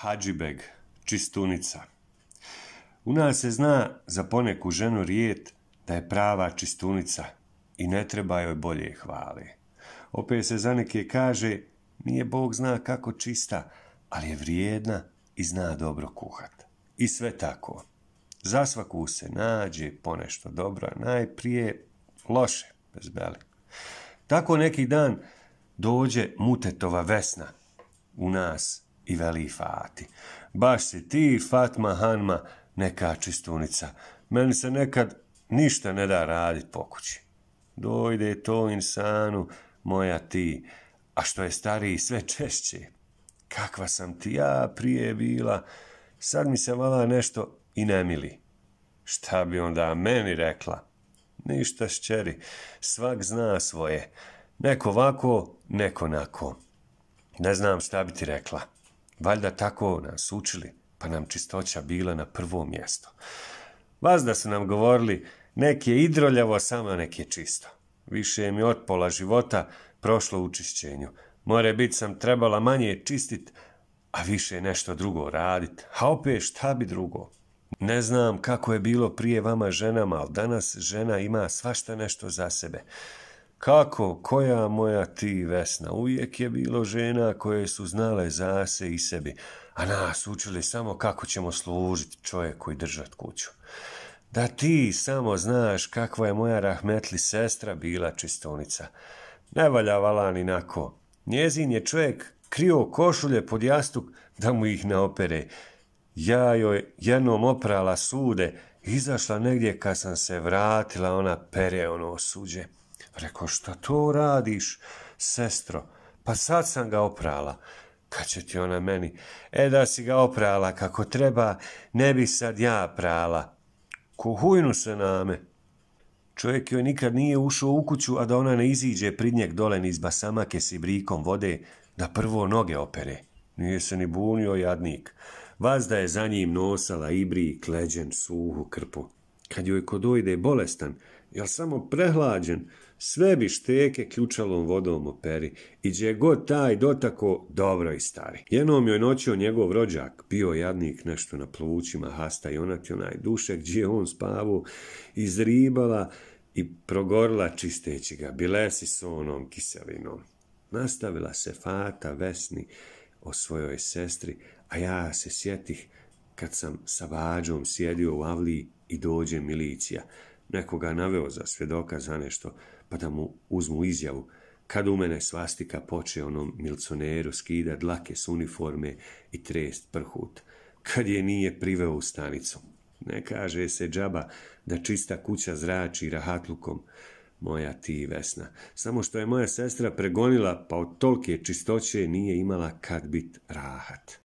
hađibeg, čistunica. U nas se zna za poneku ženu rijet da je prava čistunica i ne treba joj bolje hvale. Opet se za neke kaže, nije Bog zna kako čista, ali je vrijedna i zna dobro kuhat. I sve tako. Za svaku se nađe ponešto dobro, najprije loše, bez beli. Tako neki dan dođe mutetova vesna u nas, i veli Fati. Baš si ti, Fatma Hanma, neka čistunica. Meni se nekad ništa ne da radit po kući. Dojde to insanu, moja ti, a što je stariji sve češće. Kakva sam ti ja prije bila, sad mi se vala nešto i ne mili. Šta bi onda meni rekla? Ništa šćeri, svak zna svoje. Neko ovako, neko nako. Ne znam šta bi ti rekla. Valjda tako nas učili, pa nam čistoća bila na prvo mjesto. Vazda su nam govorili, nek je idroljavo, samo nek je čisto. Više je mi od pola života prošlo u čišćenju. More bit sam trebala manje čistit, a više nešto drugo radit. A opet šta bi drugo? Ne znam kako je bilo prije vama ženama, ali danas žena ima svašta nešto za sebe. Kako, koja moja ti vesna, uvijek je bilo žena koje su znale za se i sebi, a nas učili samo kako ćemo služiti čovjeku i držati kuću. Da ti samo znaš kakva je moja rahmetli sestra bila čistonica. Ne valja valan inako. Njezin je čovjek krio košulje pod jastuk da mu ih ne opere. Ja joj jednom oprala sude, izašla negdje kad sam se vratila, ona pere ono suđe. Rekao, šta to radiš, sestro? Pa sad sam ga oprala. Kad će ti ona meni? E da si ga oprala kako treba, ne bi sad ja prala. Kuhujnu se name. Čovjek joj nikad nije ušao u kuću, a da ona ne iziđe njeg dole niz basamake s ibrikom vode, da prvo noge opere. Nije se ni bunio jadnik. Vazda je za njim nosala ibrik, leđen, suhu krpu. Kad joj ko dojde bolestan, jer samo prehlađen, sve bi šteke ključalom vodom operi, i gdje god taj dotako, dobro i stari. Jednom joj noćio njegov rođak, bio jadnik nešto na plovućima hasta i onak je onaj duše gdje je on spavu izribala i progorila čisteći ga, bilesi s onom kiselinom. Nastavila se Fata Vesni o svojoj sestri, a ja se sjetih kad sam sa vađom sjedio u avliji i dođe milicija nekoga naveo za svjedoka za nešto, pa da mu uzmu izjavu, kad u mene svastika poče onom milconeru skida dlake s uniforme i trest prhut, kad je nije priveo u stanicu. Ne kaže se džaba da čista kuća zrači rahatlukom, moja ti vesna. Samo što je moja sestra pregonila, pa od tolke čistoće nije imala kad bit rahat.